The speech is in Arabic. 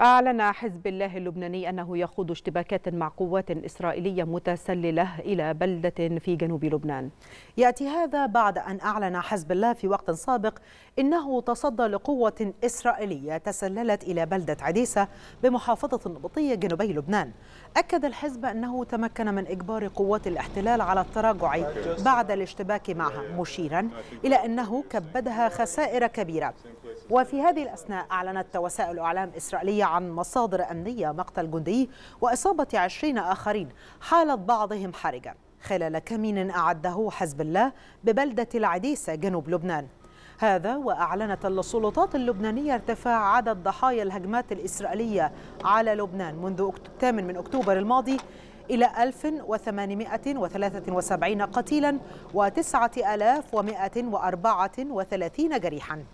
أعلن حزب الله اللبناني أنه يخوض اشتباكات مع قوات إسرائيلية متسللة إلى بلدة في جنوب لبنان يأتي هذا بعد أن أعلن حزب الله في وقت سابق إنه تصدى لقوة إسرائيلية تسللت إلى بلدة عديسة بمحافظة النبطية جنوبي لبنان أكد الحزب أنه تمكن من إجبار قوات الاحتلال على التراجع بعد الاشتباك معها مشيرا إلى أنه كبدها خسائر كبيرة وفي هذه الأثناء أعلنت وسائل أعلام إسرائيلية عن مصادر أمنية مقتل جندي وإصابة عشرين آخرين حالة بعضهم حرجة خلال كمين أعده حزب الله ببلدة العديسة جنوب لبنان هذا وأعلنت السلطات اللبنانية ارتفاع عدد ضحايا الهجمات الإسرائيلية على لبنان منذ 8 من أكتوبر الماضي إلى 1873 قتيلا و 9134 جريحاً